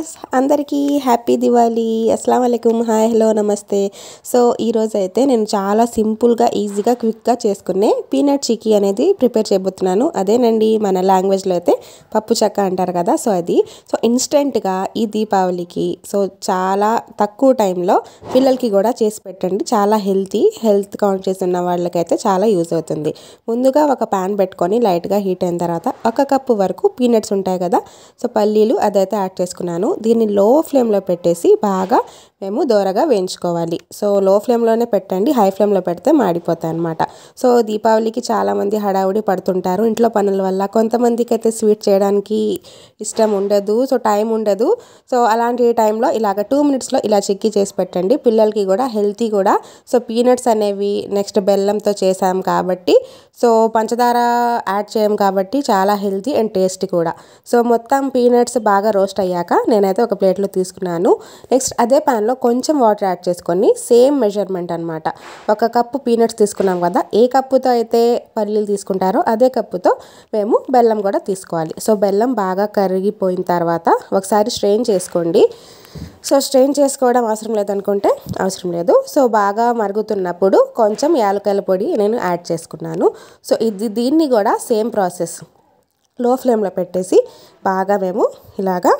guys అందరికీ happy Diwali అస్సలం అయికం హాయ్ హలో నమస్తే సో ఈరోజు అయితే నేను చాలా సింపుల్గా ఈజీగా క్విక్గా చేసుకునే పీనట్ చిక్కీ అనేది ప్రిపేర్ చేయబోతున్నాను అదేనండి మన లాంగ్వేజ్లో అయితే పప్పు చెక్క అంటారు కదా సో అది సో ఇన్స్టెంట్గా ఈ దీపావళికి సో చాలా తక్కువ టైంలో పిల్లలకి కూడా చేసి పెట్టండి చాలా హెల్తీ హెల్త్ కాన్షియస్ ఉన్న వాళ్ళకైతే చాలా యూజ్ అవుతుంది ముందుగా ఒక ప్యాన్ పెట్టుకొని లైట్గా హీట్ అయిన తర్వాత ఒక కప్పు వరకు పీనట్స్ ఉంటాయి కదా సో పల్లీలు అదైతే యాడ్ చేసుకున్నాను దీన్ని లో ఫ్లేమ్లో పెట్టేసి బాగా మేము దోరగా వేయించుకోవాలి సో లో ఫ్లేమ్లోనే పెట్టండి హై ఫ్లేమ్లో పెడితే మాడిపోతాయి అనమాట సో దీపావళికి చాలామంది హడావుడి పడుతుంటారు ఇంట్లో పనుల వల్ల కొంతమందికి అయితే స్వీట్ చేయడానికి ఇష్టం ఉండదు సో టైం ఉండదు సో అలాంటి టైంలో ఇలాగ టూ మినిట్స్లో ఇలా చెక్కి చేసి పెట్టండి పిల్లలకి కూడా హెల్తీ కూడా సో పీనట్స్ అనేవి నెక్స్ట్ బెల్లంతో చేసాం కాబట్టి సో పంచదార యాడ్ చేయం కాబట్టి చాలా హెల్తీ అండ్ టేస్ట్ కూడా సో మొత్తం పీనట్స్ బాగా రోస్ట్ అయ్యాక నేనైతే ఒక ప్లేట్లో తీసుకున్నాను నెక్స్ట్ అదే ప్యాన్లో దానిలో కొంచెం వాటర్ యాడ్ చేసుకొని సేమ్ మెజర్మెంట్ అనమాట ఒక కప్పు పీనట్స్ తీసుకున్నాం కదా ఏ కప్పుతో అయితే పల్లీలు తీసుకుంటారో అదే కప్పుతో మేము బెల్లం కూడా తీసుకోవాలి సో బెల్లం బాగా కరిగిపోయిన తర్వాత ఒకసారి స్ట్రెయిన్ చేసుకోండి సో స్ట్రెయిన్ చేసుకోవడం అవసరం లేదనుకుంటే అవసరం లేదు సో బాగా మరుగుతున్నప్పుడు కొంచెం యాలకాయల పొడి నేను యాడ్ చేసుకున్నాను సో ఇది దీన్ని కూడా సేమ్ ప్రాసెస్ లో ఫ్లేమ్లో పెట్టేసి బాగా మేము ఇలాగా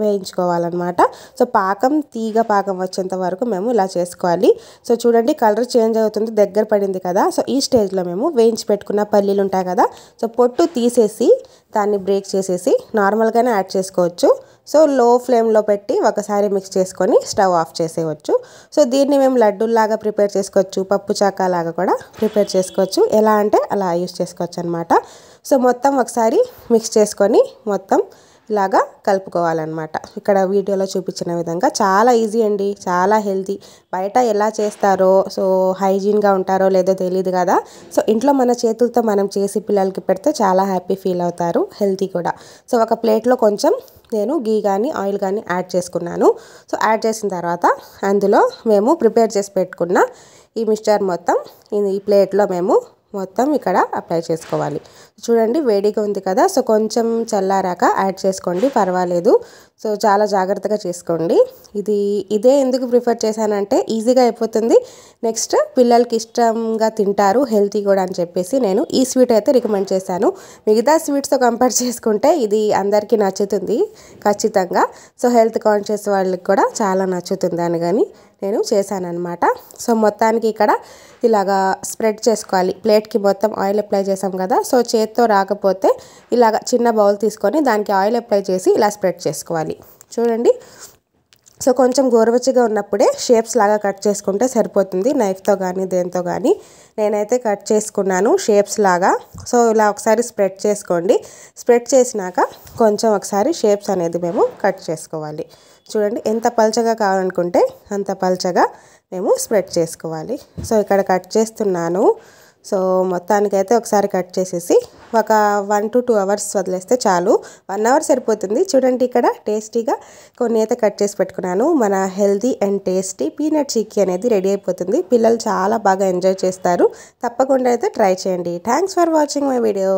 వేయించుకోవాలన్నమాట సో పాకం తీగ పాకం వచ్చేంత వరకు మేము ఇలా చేసుకోవాలి సో చూడండి కలర్ చేంజ్ అవుతుంది దగ్గర పడింది కదా సో ఈ స్టేజ్లో మేము వేయించి పెట్టుకున్న పల్లీలు ఉంటాయి కదా సో పొట్టు తీసేసి దాన్ని బ్రేక్ చేసేసి నార్మల్గానే యాడ్ చేసుకోవచ్చు సో లో ఫ్లేమ్లో పెట్టి ఒకసారి మిక్స్ చేసుకొని స్టవ్ ఆఫ్ చేసేయవచ్చు సో దీన్ని మేము లడ్డూల్లాగా ప్రిపేర్ చేసుకోవచ్చు పప్పు చాకాలాగా కూడా ప్రిపేర్ చేసుకోవచ్చు ఎలా అంటే అలా యూస్ చేసుకోవచ్చు అనమాట సో మొత్తం ఒకసారి మిక్స్ చేసుకొని మొత్తం లాగా కలుపుకోవాలన్నమాట ఇక్కడ వీడియోలో చూపించిన విధంగా చాలా ఈజీ అండి చాలా హెల్తీ బయట ఎలా చేస్తారో సో హైజీన్గా ఉంటారో లేదో తెలియదు కదా సో ఇంట్లో మన చేతులతో మనం చేసి పిల్లలకి పెడితే చాలా హ్యాపీ ఫీల్ అవుతారు హెల్తీ కూడా సో ఒక ప్లేట్లో కొంచెం నేను గీ కానీ ఆయిల్ కానీ యాడ్ చేసుకున్నాను సో యాడ్ చేసిన తర్వాత అందులో మేము ప్రిపేర్ చేసి పెట్టుకున్న ఈ మిక్స్చర్ మొత్తం ఈ ప్లేట్లో మేము మొత్తం ఇక్కడ అప్లై చేసుకోవాలి చూడండి వేడిగా ఉంది కదా సో కొంచెం చల్లారాక యాడ్ చేసుకోండి పర్వాలేదు సో చాలా జాగ్రత్తగా చేసుకోండి ఇది ఇదే ఎందుకు ప్రిఫర్ చేశానంటే ఈజీగా అయిపోతుంది నెక్స్ట్ పిల్లలకి ఇష్టంగా తింటారు హెల్తీ కూడా అని చెప్పేసి నేను ఈ స్వీట్ అయితే రికమెండ్ చేశాను మిగతా స్వీట్స్తో కంపేర్ చేసుకుంటే ఇది అందరికీ నచ్చుతుంది ఖచ్చితంగా సో హెల్త్ కాన్షియస్ వాళ్ళకి కూడా చాలా నచ్చుతుంది అని కానీ నేను చేశానమాట సో మొత్తానికి ఇక్కడ ఇలాగా స్ప్రెడ్ చేసుకోవాలి ప్లేట్కి మొత్తం ఆయిల్ అప్లై చేసాం కదా సో చేత్తో రాకపోతే ఇలాగ చిన్న బౌల్ తీసుకొని దానికి ఆయిల్ అప్లై చేసి ఇలా స్ప్రెడ్ చేసుకోవాలి చూడండి సో కొంచెం గోరువెచ్చగా ఉన్నప్పుడే షేప్స్ లాగా కట్ చేసుకుంటే సరిపోతుంది నైఫ్తో కానీ దేంతో కానీ నేనైతే కట్ చేసుకున్నాను షేప్స్ లాగా సో ఇలా ఒకసారి స్ప్రెడ్ చేసుకోండి స్ప్రెడ్ చేసినాక కొంచెం ఒకసారి షేప్స్ అనేది మేము కట్ చేసుకోవాలి చూడండి ఎంత పల్చగా కావాలనుకుంటే అంత పల్చగా మేము స్ప్రెడ్ చేసుకోవాలి సో ఇక్కడ కట్ చేస్తున్నాను సో మొత్తానికైతే ఒకసారి కట్ చేసేసి ఒక వన్ టు టూ అవర్స్ వదిలేస్తే చాలు వన్ అవర్ సరిపోతుంది చూడండి ఇక్కడ టేస్టీగా కొన్ని అయితే కట్ చేసి పెట్టుకున్నాను మన healthy and tasty peanut chikki అనేది రెడీ అయిపోతుంది పిల్లలు చాలా బాగా ఎంజాయ్ చేస్తారు తప్పకుండా అయితే ట్రై చేయండి thanks for watching my video